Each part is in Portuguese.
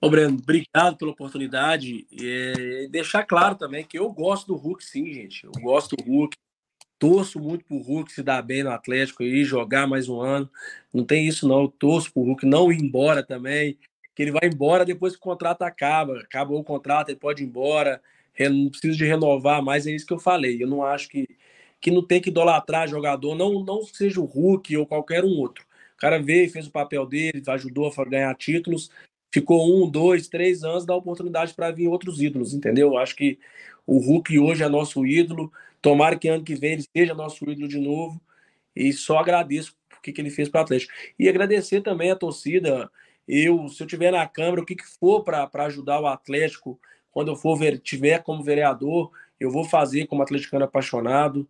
Ô, Breno, obrigado pela oportunidade. E deixar claro também que eu gosto do Hulk, sim, gente. Eu gosto do Hulk. Torço muito pro Hulk se dar bem no Atlético e jogar mais um ano. Não tem isso, não. Eu torço pro Hulk não ir embora também. Que ele vai embora depois que o contrato acaba. Acabou o contrato, ele pode ir embora. Eu não preciso de renovar mais. É isso que eu falei. Eu não acho que, que não tem que idolatrar jogador, não, não seja o Hulk ou qualquer um outro. O cara veio, fez o papel dele, ajudou a ganhar títulos ficou um, dois, três anos, dá oportunidade para vir outros ídolos, entendeu? Acho que o Hulk hoje é nosso ídolo. Tomara que ano que vem ele seja nosso ídolo de novo. E só agradeço o que, que ele fez para o Atlético. E agradecer também a torcida. Eu, se eu tiver na Câmara, o que, que for para ajudar o Atlético, quando eu for ver, tiver como vereador, eu vou fazer como atleticano apaixonado.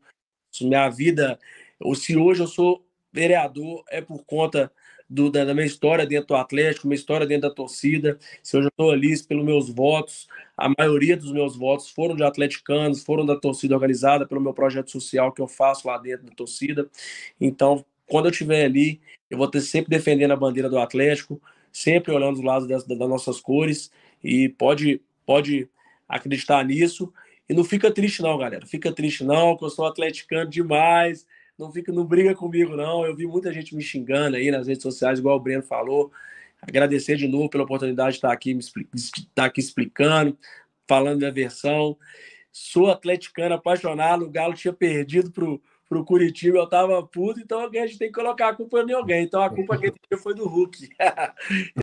Minha vida, ou se hoje eu sou vereador é por conta do, da, da, minha história dentro do Atlético, minha história dentro da torcida. Se eu já estou ali pelos meus votos, a maioria dos meus votos foram de atleticanos, foram da torcida organizada, pelo meu projeto social que eu faço lá dentro da torcida. Então, quando eu estiver ali, eu vou ter sempre defendendo a bandeira do Atlético, sempre olhando os lados das, das nossas cores e pode, pode acreditar nisso. E não fica triste não, galera. Fica triste não, que eu sou atleticano demais não fica, não briga comigo, não. Eu vi muita gente me xingando aí nas redes sociais, igual o Breno falou. Agradecer de novo pela oportunidade de estar aqui, me estar aqui explicando, falando minha versão. Sou atleticano apaixonado, o Galo tinha perdido pro, pro Curitiba, eu tava puto, então a gente tem que colocar a culpa em alguém. Então a culpa que dia foi do Hulk.